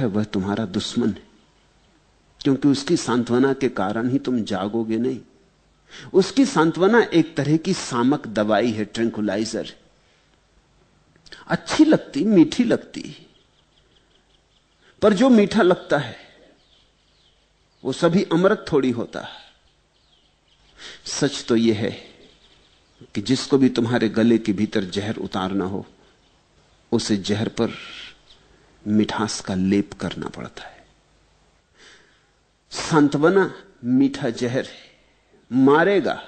है वह तुम्हारा दुश्मन है क्योंकि उसकी सांत्वना के कारण ही तुम जागोगे नहीं उसकी सांत्वना एक तरह की सामक दवाई है ट्रेंकुलाइजर अच्छी लगती मीठी लगती पर जो मीठा लगता है वो सभी अमृत थोड़ी होता है सच तो यह है कि जिसको भी तुम्हारे गले के भीतर जहर उतारना हो उसे जहर पर मिठास का लेप करना पड़ता है सांत्वना मीठा जहर है मारेगा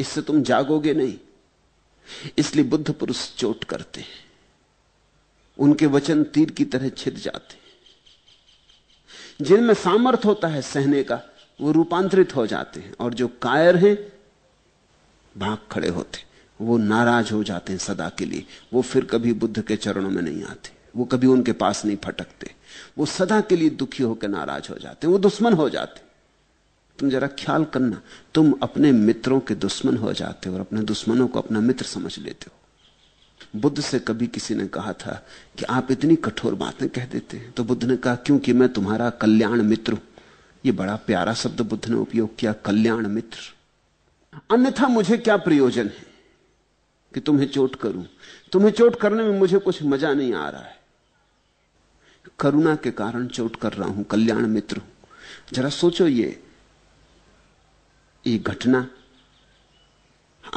इससे तुम जागोगे नहीं इसलिए बुद्ध पुरुष चोट करते हैं उनके वचन तीर की तरह छिद जाते हैं जिनमें सामर्थ होता है सहने का वो रूपांतरित हो जाते हैं और जो कायर हैं भाग खड़े होते हैं वो नाराज हो जाते हैं सदा के लिए वो फिर कभी बुद्ध के चरणों में नहीं आते वो कभी उनके पास नहीं फटकते वो सदा के लिए दुखी होकर नाराज हो जाते हैं वो दुश्मन हो जाते तुम जरा ख्याल करना तुम अपने मित्रों के दुश्मन हो जाते हो और अपने दुश्मनों को अपना मित्र समझ लेते हो बुद्ध से कभी किसी ने कहा था कि आप इतनी कठोर बातें कह देते हैं तो बुद्ध ने कहा क्योंकि मैं तुम्हारा कल्याण मित्र हूं ये बड़ा प्यारा शब्द बुद्ध ने उपयोग किया कल्याण मित्र अन्यथा मुझे क्या प्रयोजन है कि तुम्हें चोट करूं तुम्हें चोट करने में मुझे कुछ मजा नहीं आ रहा है करुणा के कारण चोट कर रहा हूं कल्याण मित्र हूं जरा सोचो ये ये घटना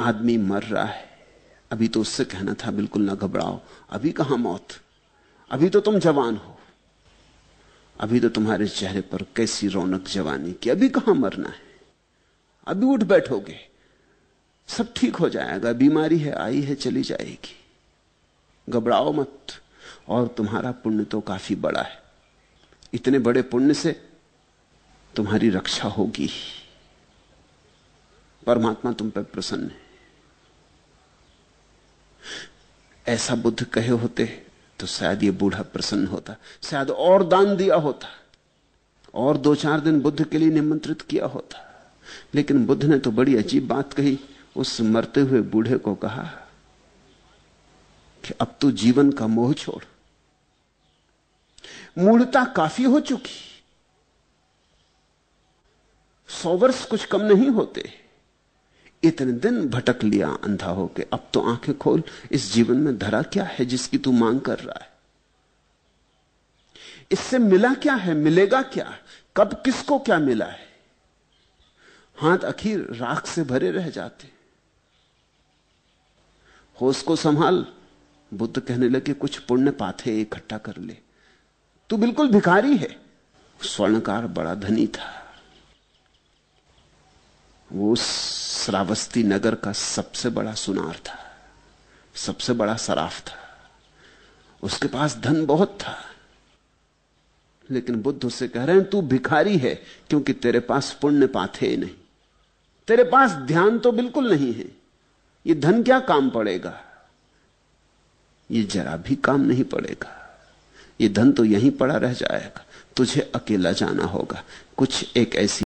आदमी मर रहा है अभी तो उससे कहना था बिल्कुल ना घबराओ अभी कहा मौत अभी तो तुम जवान हो अभी तो तुम्हारे चेहरे पर कैसी रौनक जवानी की अभी कहां मरना है अभी उठ बैठोगे सब ठीक हो जाएगा बीमारी है आई है चली जाएगी घबराओ मत और तुम्हारा पुण्य तो काफी बड़ा है इतने बड़े पुण्य से तुम्हारी रक्षा होगी परमात्मा तुम पर प्रसन्न है ऐसा बुद्ध कहे होते तो शायद ये बूढ़ा प्रसन्न होता शायद और दान दिया होता और दो चार दिन बुद्ध के लिए निमंत्रित किया होता लेकिन बुद्ध ने तो बड़ी अजीब बात कही उस मरते हुए बूढ़े को कहा कि अब तू तो जीवन का मोह छोड़ मूलता काफी हो चुकी सौ वर्ष कुछ कम नहीं होते इतने दिन भटक लिया अंधा होके अब तो आंखें खोल इस जीवन में धरा क्या है जिसकी तू मांग कर रहा है इससे मिला क्या है मिलेगा क्या कब किसको क्या मिला है हाथ अखीर राख से भरे रह जाते होश को संभाल बुद्ध कहने लगे कुछ पुण्य पाथे इकट्ठा कर ले तू बिल्कुल भिखारी है स्वर्णकार बड़ा धनी था वो श्रावस्ती नगर का सबसे बड़ा सुनार था सबसे बड़ा सराफ था उसके पास धन बहुत था लेकिन बुद्ध उससे कह रहे हैं तू भिखारी है क्योंकि तेरे पास पुण्य पाथे नहीं तेरे पास ध्यान तो बिल्कुल नहीं है ये धन क्या काम पड़ेगा ये जरा भी काम नहीं पड़ेगा ये धन तो यहीं पड़ा रह जाएगा तुझे अकेला जाना होगा कुछ एक ऐसी